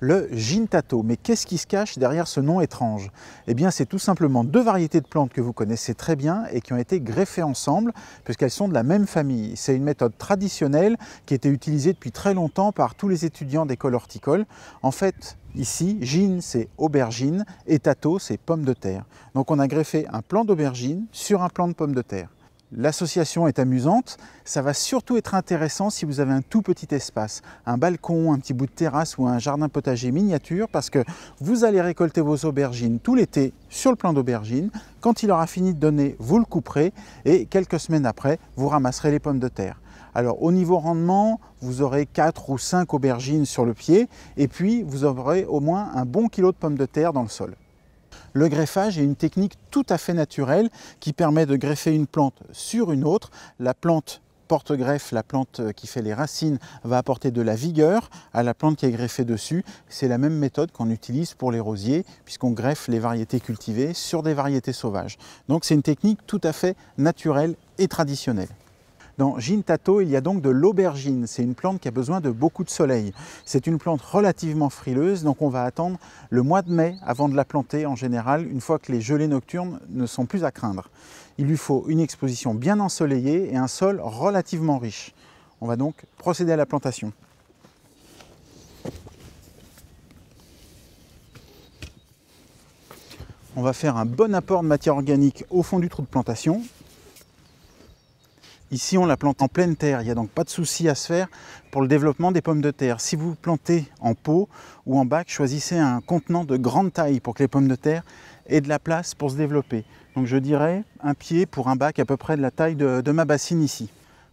le gine-tato. Mais qu'est-ce qui se cache derrière ce nom étrange Eh bien, c'est tout simplement deux variétés de plantes que vous connaissez très bien et qui ont été greffées ensemble puisqu'elles sont de la même famille. C'est une méthode traditionnelle qui était utilisée depuis très longtemps par tous les étudiants d'école horticole. En fait, Ici, gin, c'est aubergine et tato, c'est pomme de terre. Donc on a greffé un plant d'aubergine sur un plant de pomme de terre. L'association est amusante, ça va surtout être intéressant si vous avez un tout petit espace, un balcon, un petit bout de terrasse ou un jardin potager miniature parce que vous allez récolter vos aubergines tout l'été sur le plan d'aubergines. Quand il aura fini de donner, vous le couperez et quelques semaines après, vous ramasserez les pommes de terre. Alors au niveau rendement, vous aurez 4 ou 5 aubergines sur le pied et puis vous aurez au moins un bon kilo de pommes de terre dans le sol. Le greffage est une technique tout à fait naturelle qui permet de greffer une plante sur une autre. La plante porte-greffe, la plante euh, qui fait les racines, va apporter de la vigueur à la plante qui est greffée dessus. C'est la même méthode qu'on utilise pour les rosiers, puisqu'on greffe les variétés cultivées sur des variétés sauvages. Donc c'est une technique tout à fait naturelle et traditionnelle. Dans gine-tato, il y a donc de l'aubergine. C'est une plante qui a besoin de beaucoup de soleil. C'est une plante relativement frileuse, donc on va attendre le mois de mai avant de la planter en général, une fois que les gelées nocturnes ne sont plus à craindre. Il lui faut une exposition bien ensoleillée et un sol relativement riche. On va donc procéder à la plantation. On va faire un bon apport de matière organique au fond du trou de plantation Ici, on la plante en pleine terre, il n'y a donc pas de souci à se faire pour le développement des pommes de terre. Si vous plantez en pot ou en bac, choisissez un contenant de grande taille pour que les pommes de terre aient de la place pour se développer. Donc je dirais un pied pour un bac à peu près de la taille de, de ma bassine ici.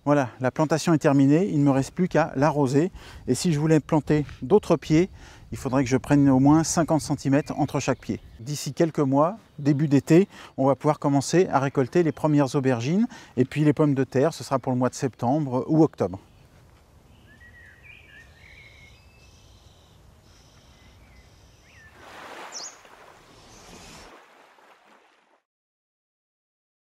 Voilà, la plantation est terminée, il ne me reste plus qu'à l'arroser. Et si je voulais planter d'autres pieds, il faudrait que je prenne au moins 50 cm entre chaque pied. D'ici quelques mois, début d'été, on va pouvoir commencer à récolter les premières aubergines et puis les pommes de terre, ce sera pour le mois de septembre ou octobre.